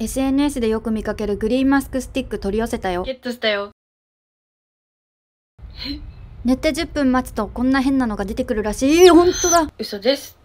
SNS でよく見かけるグリーンマスクスティック取り寄せたよゲットしたよ寝て10分待つとこんな変なのが出てくるらしい本当だ嘘です